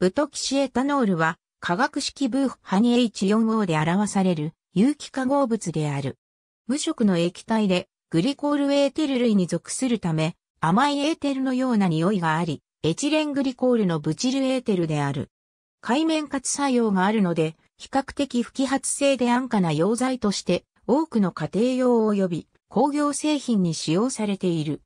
ブトキシエタノールは、化学式ブーハニ H4O で表される有機化合物である。無色の液体で、グリコールエーテル類に属するため、甘いエーテルのような匂いがあり、エチレングリコールのブチルエーテルである。海面活作用があるので、比較的不揮発性で安価な溶剤として、多くの家庭用及び工業製品に使用されている。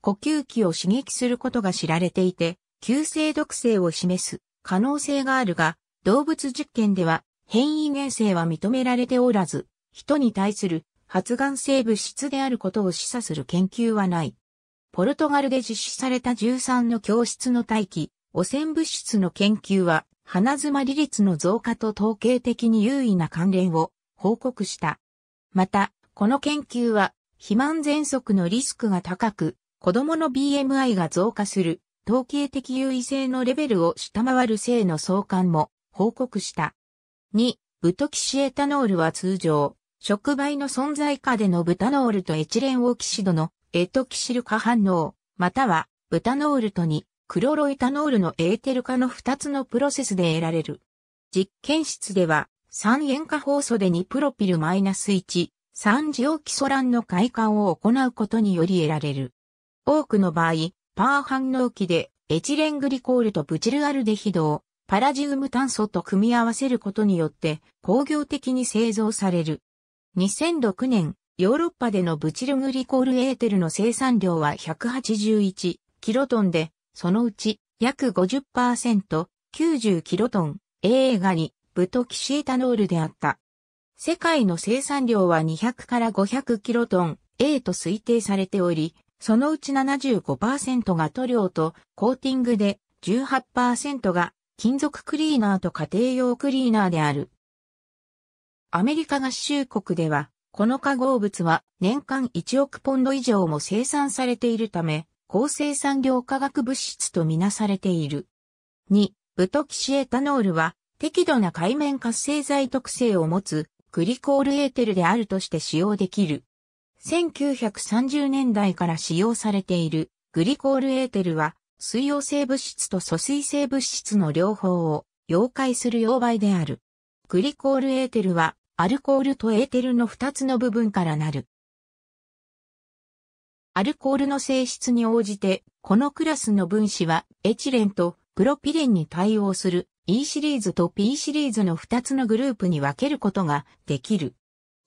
呼吸器を刺激することが知られていて、急性毒性を示す可能性があるが、動物実験では変異原性は認められておらず、人に対する発がん性物質であることを示唆する研究はない。ポルトガルで実施された13の教室の大気、汚染物質の研究は、鼻詰まり率の増加と統計的に優位な関連を報告した。また、この研究は、肥満喘息のリスクが高く、子供の BMI が増加する統計的優位性のレベルを下回る性の相関も報告した。2、ブトキシエタノールは通常、触媒の存在下でのブタノールとエチレンオキシドのエトキシル化反応、またはブタノールと2、クロロエタノールのエーテル化の2つのプロセスで得られる。実験室では、三塩化放素で2プロピル -1、三次オキソランの開花を行うことにより得られる。多くの場合、パー反応器でエチレングリコールとブチルアルデヒドをパラジウム炭素と組み合わせることによって工業的に製造される。2006年、ヨーロッパでのブチルグリコールエーテルの生産量は181キロトンで、そのうち約50%、90キロトン、A ガニ、ブトキシエタノールであった。世界の生産量は200から500キロトン、A と推定されており、そのうち75%が塗料とコーティングで18%が金属クリーナーと家庭用クリーナーである。アメリカ合衆国では、この化合物は年間1億ポンド以上も生産されているため、高生産業化学物質とみなされている。2、ブトキシエタノールは、適度な海面活性剤特性を持つ、グリコールエーテルであるとして使用できる。1930年代から使用されているグリコールエーテルは水溶性物質と疎水性物質の両方を溶解する溶媒である。グリコールエーテルはアルコールとエーテルの2つの部分からなる。アルコールの性質に応じて、このクラスの分子はエチレンとプロピレンに対応する E シリーズと P シリーズの2つのグループに分けることができる。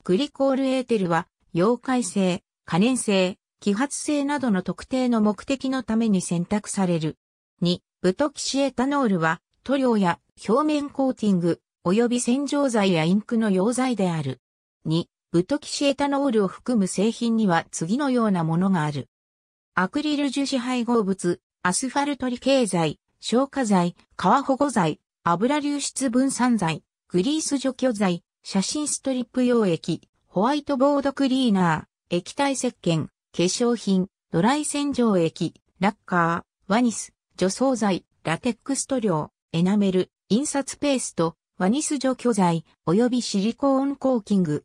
グリコールエーテルは溶解性、可燃性、揮発性などの特定の目的のために選択される。2、ブトキシエタノールは塗料や表面コーティング、及び洗浄剤やインクの溶剤である。2、ブトキシエタノールを含む製品には次のようなものがある。アクリル樹脂配合物、アスファルト理系剤、消化剤、皮保護剤、油流出分散剤、グリース除去剤、写真ストリップ溶液、ホワイトボードクリーナー、液体石鹸、化粧品、ドライ洗浄液、ラッカー、ワニス、除草剤、ラテックス塗料、エナメル、印刷ペースト、ワニス除去剤、及びシリコーンコーキング。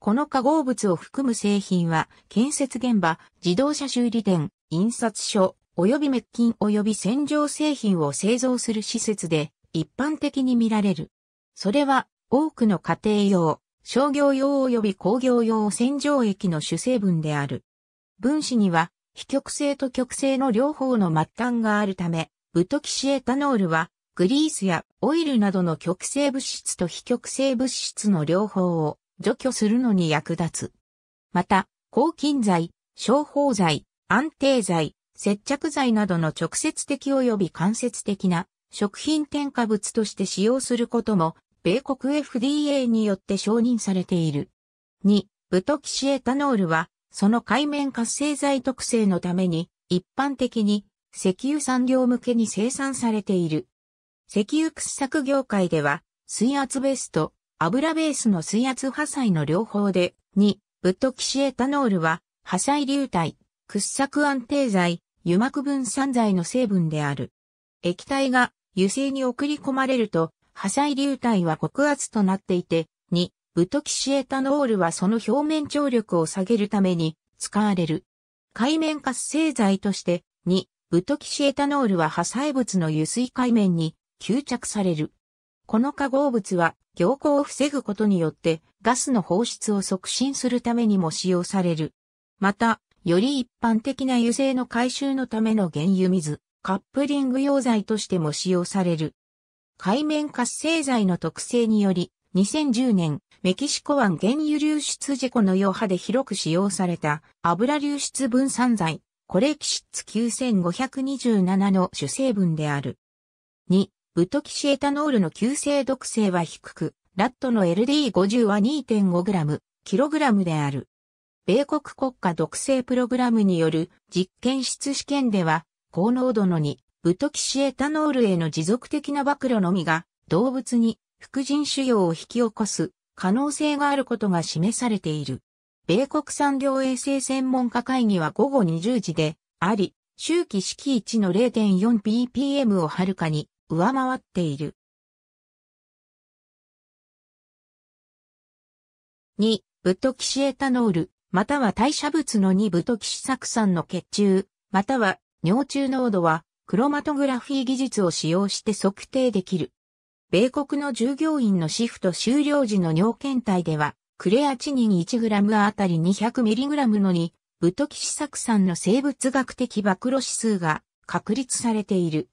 この化合物を含む製品は、建設現場、自動車修理店、印刷所、及び滅菌及び洗浄製品を製造する施設で、一般的に見られる。それは、多くの家庭用、商業用及び工業用洗浄液の主成分である。分子には、非極性と極性の両方の末端があるため、ブトキシエタノールは、グリースやオイルなどの極性物質と非極性物質の両方を除去するのに役立つ。また、抗菌剤、消泡剤、安定剤、接着剤などの直接的及び間接的な食品添加物として使用することも米国 FDA によって承認されている。2、ブトキシエタノールは、その海面活性剤特性のために、一般的に石油産業向けに生産されている。石油掘削業界では、水圧ベースと油ベースの水圧破砕の両方で、2、ブトキシエタノールは、破砕流体、掘削安定剤、油膜分散剤の成分である。液体が油性に送り込まれると破砕流体は極圧となっていて、2、ブトキシエタノールはその表面張力を下げるために使われる。海面活性剤として、2、ブトキシエタノールは破砕物の油水海面に吸着される。この化合物は凝固を防ぐことによってガスの放出を促進するためにも使用される。また、より一般的な油性の回収のための原油水、カップリング溶剤としても使用される。海面活性剤の特性により、2010年、メキシコ湾原油流出事故の余波で広く使用された油流出分散剤、コレキシッツ9527の主成分である。2、ブトキシエタノールの急性毒性は低く、ラットの LD50 は 2.5g、kg である。米国国家毒性プログラムによる実験室試験では、高濃度の2、ブトキシエタノールへの持続的な暴露のみが動物に副腎腫瘍を引き起こす可能性があることが示されている。米国産業衛生専門家会議は午後20時であり、周期式1の 0.4ppm をはるかに上回っている。2、ブトキシエタノール、または代謝物の2ブトキシ酢酸の血中、または尿中濃度はクロマトグラフィー技術を使用して測定できる。米国の従業員のシフト終了時の尿検体では、クレアチニン 1g あたり 200mg のに、ブトキシサク酸の生物学的暴露指数が確立されている。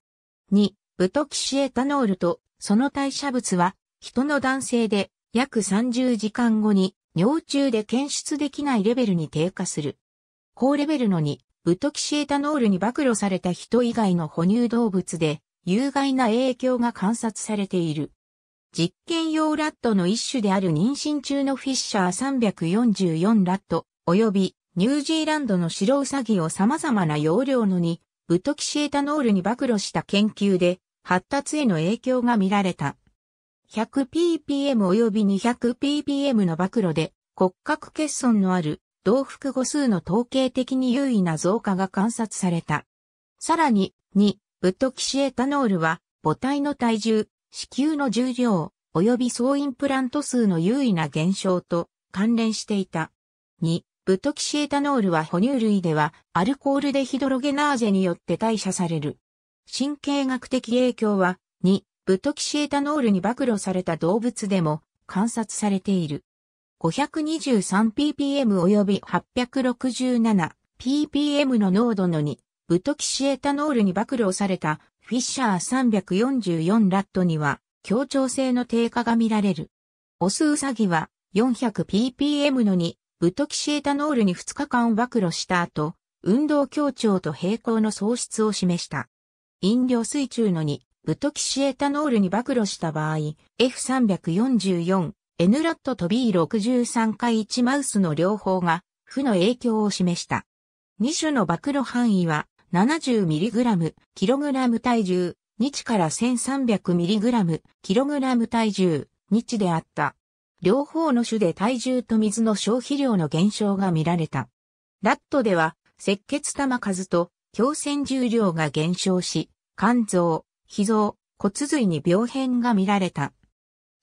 2、ブトキシエタノールとその代謝物は、人の男性で約30時間後に尿中で検出できないレベルに低下する。高レベルの2、ブトキシエタノールに暴露された人以外の哺乳動物で有害な影響が観察されている。実験用ラットの一種である妊娠中のフィッシャー344ラット、及びニュージーランドの白ウサギを様々な容量のに、ブトキシエタノールに暴露した研究で発達への影響が見られた。100ppm 及び 200ppm の暴露で骨格欠損のある同複語数の統計的に優位な増加が観察された。さらに、2、ブットキシエタノールは、母体の体重、子宮の重量、及び総インプラント数の優位な減少と関連していた。2、ブトキシエタノールは哺乳類ではアルコールデヒドロゲナーゼによって代謝される。神経学的影響は2、ブトキシエタノールに暴露された動物でも観察されている。523ppm 及び 867ppm の濃度の2、ブトキシエタノールに暴露されたフィッシャー344ラットには協調性の低下が見られる。オスウサギは 400ppm の2、ブトキシエタノールに2日間暴露した後、運動協調と平行の喪失を示した。飲料水中の2、ブトキシエタノールに暴露した場合、F344、N ラットと B63 回1マウスの両方が負の影響を示した。2種の暴露範囲は 70mg、kg 体重、日から 1300mg、kg 体重、日であった。両方の種で体重と水の消費量の減少が見られた。ラットでは、赤血玉数と強線重量が減少し、肝臓、脾臓、骨髄に病変が見られた。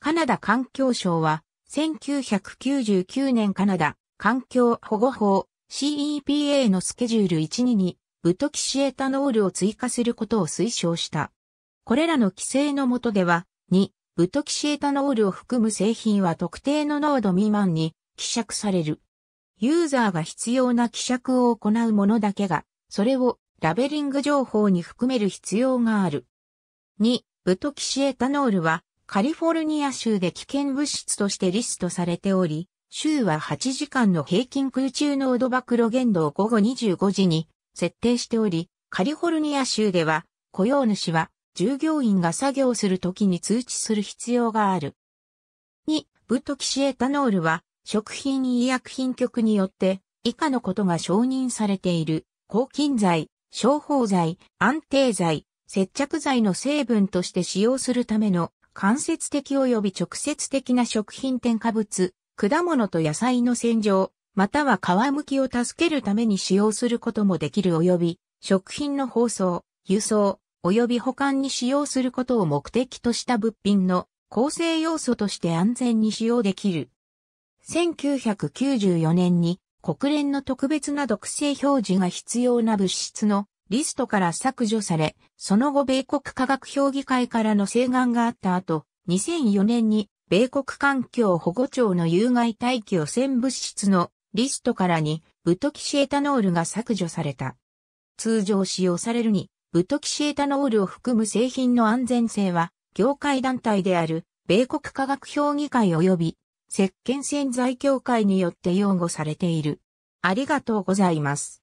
カナダ環境省は、1999年カナダ環境保護法 CEPA のスケジュール12に、ブトキシエタノールを追加することを推奨した。これらの規制の下では、2、ブトキシエタノールを含む製品は特定の濃度未満に希釈される。ユーザーが必要な希釈を行うものだけが、それをラベリング情報に含める必要がある。2、ブトキシエタノールはカリフォルニア州で危険物質としてリストされており、州は8時間の平均空中濃度暴露限度を午後25時に設定しており、カリフォルニア州では雇用主は従業員が作業するときに通知する必要がある。2、ブトキシエタノールは食品医薬品局によって以下のことが承認されている抗菌剤、消耗剤、安定剤、接着剤の成分として使用するための間接的及び直接的な食品添加物、果物と野菜の洗浄、または皮むきを助けるために使用することもできる及び、食品の包装、輸送、及び保管に使用することを目的とした物品の構成要素として安全に使用できる。1994年に国連の特別な毒性表示が必要な物質のリストから削除され、その後米国科学評議会からの請願があった後、2004年に米国環境保護庁の有害大気汚染物質のリストからにブトキシエタノールが削除された。通常使用されるに、ブトキシエタノールを含む製品の安全性は、業界団体である米国科学評議会及び石鹸洗剤協会によって擁護されている。ありがとうございます。